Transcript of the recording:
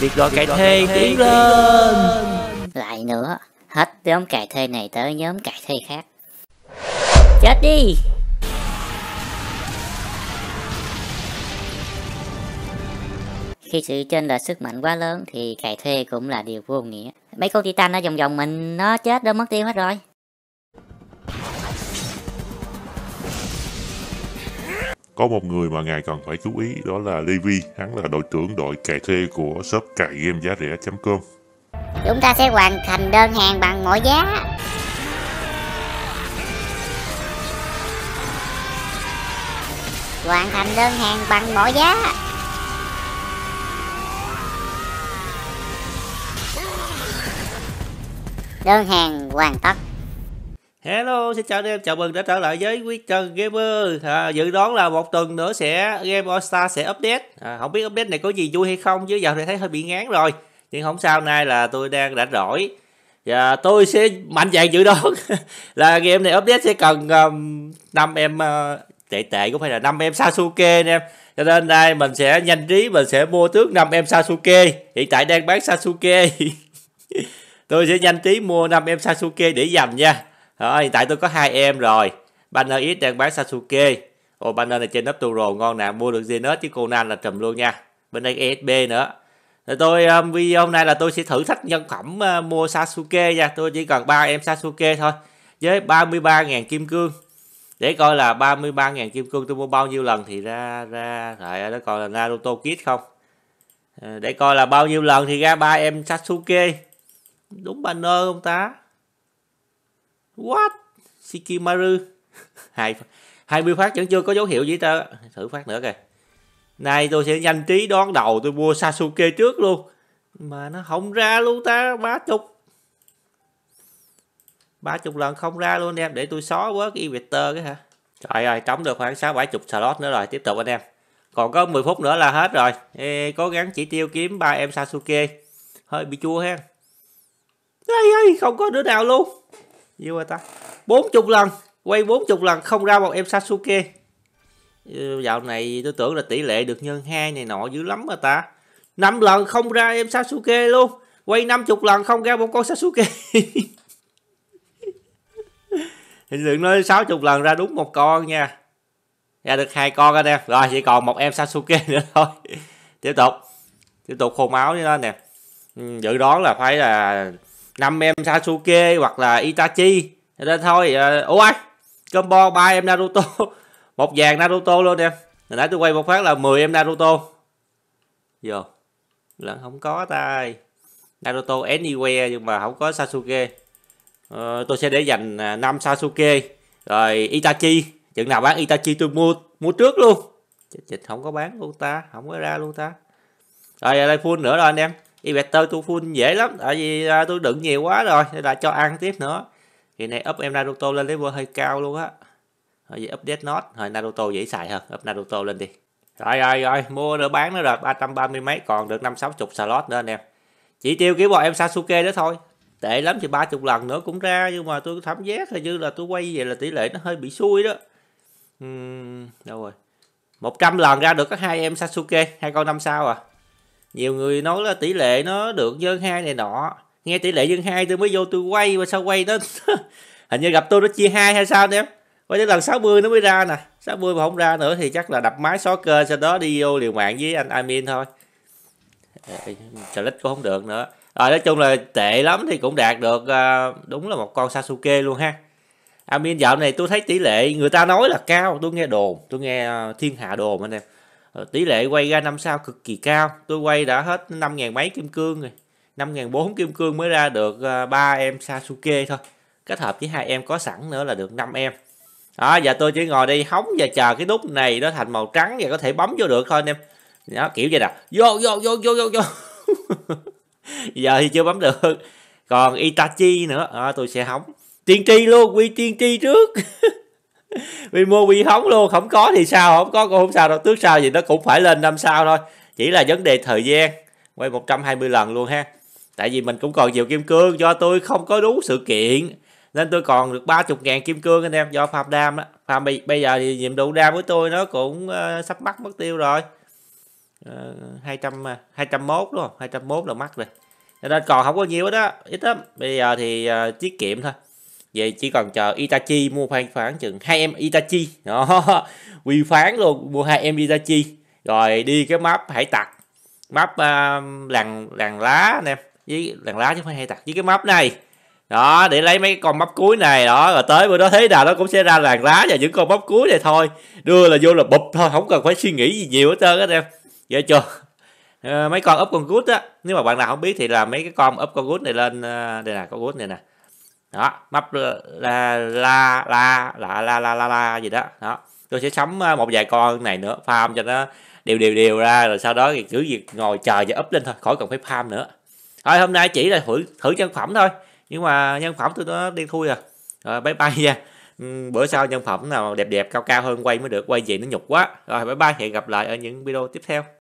Việc gọi cải thê tiến lên Lại nữa Hết nhóm cải thê này tới nhóm cải thê khác Chết đi Khi sự trên là sức mạnh quá lớn thì cải thuê cũng là điều vô nghĩa. Mấy con titan ở vòng vòng mình nó chết đâu mất tiêu hết rồi. có một người mà ngài cần phải chú ý đó là Levi, hắn là đội trưởng đội cài thuê của shop cài game giá rẻ.com. Chúng ta sẽ hoàn thành đơn hàng bằng mọi giá. Hoàn thành đơn hàng bằng mọi giá. Đơn hàng hoàn tất. Hello, xin chào anh em, chào mừng đã trở lại với Quý Gamer à, Dự đoán là một tuần nữa sẽ Game All Star sẽ update à, Không biết update này có gì vui hay không chứ giờ thì thấy hơi bị ngán rồi Nhưng không sao, nay là tôi đang rảnh rỗi Và tôi sẽ mạnh dạn dự đoán là game này update sẽ cần um, 5 em uh, tệ tệ cũng phải là 5 em Sasuke anh em cho nên nay mình sẽ nhanh trí mình sẽ mua trước 5 em Sasuke hiện tại đang bán Sasuke tôi sẽ nhanh trí mua 5 em Sasuke để dành nha đó, hiện tại tôi có hai em rồi banner ít đang bán Sasuke Ồ banner này trên nấp rồ ngon nè mua được Zenith chứ Conan là trùm luôn nha bên đây ESB nữa rồi tôi um, video hôm nay là tôi sẽ thử thách nhân phẩm uh, mua Sasuke nha tôi chỉ cần ba em Sasuke thôi với 33.000 kim cương để coi là 33.000 kim cương tôi mua bao nhiêu lần thì ra ra lại đó còn là Naruto Kid không ờ, để coi là bao nhiêu lần thì ra ba em Sasuke đúng banner không ta What? Shikimaru. hai hai mươi phát vẫn chưa có dấu hiệu gì ta. Thử phát nữa kìa. Này tôi sẽ nhanh trí đón đầu tôi mua Sasuke trước luôn. Mà nó không ra luôn ta. Ba chục. Ba chục lần không ra luôn em. Để tôi xóa bớt cái cái hả. Trời ơi trống được khoảng 6 chục slot nữa rồi. Tiếp tục anh em. Còn có 10 phút nữa là hết rồi. Ê, cố gắng chỉ tiêu kiếm ba em Sasuke. Hơi bị chua ha. Ây không có đứa nào luôn. Nhiều quá ta 40 lần Quay 40 lần không ra một em Sasuke ờ, Dạo này tôi tưởng là tỷ lệ được nhân 2 này nọ dữ lắm mà ta 5 lần không ra em Sasuke luôn Quay 50 lần không ra một con Sasuke Hình sự nói 60 lần ra đúng một con nha Ra được hai con anh em Rồi chỉ còn một em Sasuke nữa thôi Tiếp tục Tiếp tục khô máu với nó nè ừ, Dự đoán là phải là năm em Sasuke hoặc là Itachi thế thôi ủa ờ, ai combo ba em Naruto một vàng Naruto luôn em hồi nãy tôi quay một phát là 10 em Naruto vô lần không có tay Naruto anywhere nhưng mà không có Sasuke ờ, tôi sẽ để dành à, năm Sasuke rồi Itachi chừng nào bán Itachi tôi mua mua trước luôn chịch không có bán luôn ta không có ra luôn ta rồi đây à, full nữa rồi anh em Y better tôi full dễ lắm tại vì à, tôi đựng nhiều quá rồi nên là cho ăn tiếp nữa hiện này up em Naruto lên level hơi cao luôn á rồi vậy update nốt rồi Naruto dễ xài hơn up Naruto lên đi rồi rồi rồi mua nữa bán nữa rồi 330 mấy còn được năm sáu chục slot nữa anh em chỉ tiêu kiếm bọn em Sasuke đó thôi tệ lắm thì ba chục lần nữa cũng ra nhưng mà tôi thẩm giác hình như là tôi quay về là tỷ lệ nó hơi bị xui đó uhm, đâu rồi 100 lần ra được các hai em Sasuke hai con năm sao à nhiều người nói là tỷ lệ nó được dân hai này nọ nghe tỷ lệ dân hai tôi mới vô tôi quay mà sao quay nó hình như gặp tôi nó chia hai hay sao em quay tới lần 60 nó mới ra nè 60 mà không ra nữa thì chắc là đập máy xóa cơ sau đó đi vô liều mạng với anh Amin thôi Charlotte cũng không được nữa rồi nói chung là tệ lắm thì cũng đạt được à, đúng là một con Sasuke luôn ha Amin dạo này tôi thấy tỷ lệ người ta nói là cao tôi nghe đồn tôi nghe à, thiên hạ đồn anh em Ờ, tỷ lệ quay ra năm sao cực kỳ cao tôi quay đã hết năm ngàn mấy kim cương rồi năm ngàn bốn kim cương mới ra được ờ, ba em Sasuke thôi kết hợp với hai em có sẵn nữa là được 5 em đó và tôi chỉ ngồi đây hóng và chờ cái nút này nó thành màu trắng và có thể bấm vô được thôi anh em đó kiểu vậy nè vô vô vô vô vô vô giờ thì chưa bấm được còn Itachi nữa à, tôi sẽ hóng tiên tri luôn quy tiên tri trước Vì mua Quy hóng luôn không có thì sao không có cũng không sao đâu tước sao gì nó cũng phải lên năm sau thôi chỉ là vấn đề thời gian quay 120 lần luôn ha tại vì mình cũng còn nhiều kim cương do tôi không có đúng sự kiện nên tôi còn được 30 ngàn kim cương anh em do farm đam á farm bây, bây giờ thì nhiệm vụ đam của tôi nó cũng uh, sắp mắc mất tiêu rồi uh, 200 201 đúng không 201 là mắc rồi nên còn không có nhiều đó ít lắm bây giờ thì uh, tiết kiệm thôi Vậy chỉ còn chờ Itachi mua phan phán chừng hai em Itachi. Đó. Quy phán luôn mua hai em Itachi. Rồi đi cái map hải tặc. Map uh, làng làng lá anh em. Với làng lá chứ không phải hải tặc với cái map này. Đó, để lấy mấy con bắp cuối này đó rồi tới bữa đó thế nào nó cũng sẽ ra làng lá và những con bắp cuối này thôi. Đưa là vô là bụp thôi, không cần phải suy nghĩ gì nhiều hết trơn anh em. Vậy chưa? À, ờ, mấy con ấp con gút á, nếu mà bạn nào không biết thì là mấy cái con ấp con gút này lên ờ, đây là con gút này nè đó map là la la la la la la la gì đó đó tôi sẽ sắm ờ, một vài con này nữa farm cho nó đều đều đều ra rồi sau đó thì cứ việc ngồi chờ và up lên thôi khỏi cần phải farm nữa thôi hôm nay chỉ là thử thử nhân phẩm thôi nhưng mà nhân phẩm tôi nó đi thui à rồi bye bye nha ừ, bữa sau nhân phẩm nào đẹp đẹp cao cao hơn quay mới được quay gì nó nhục quá rồi bye bye hẹn gặp lại ở những video tiếp theo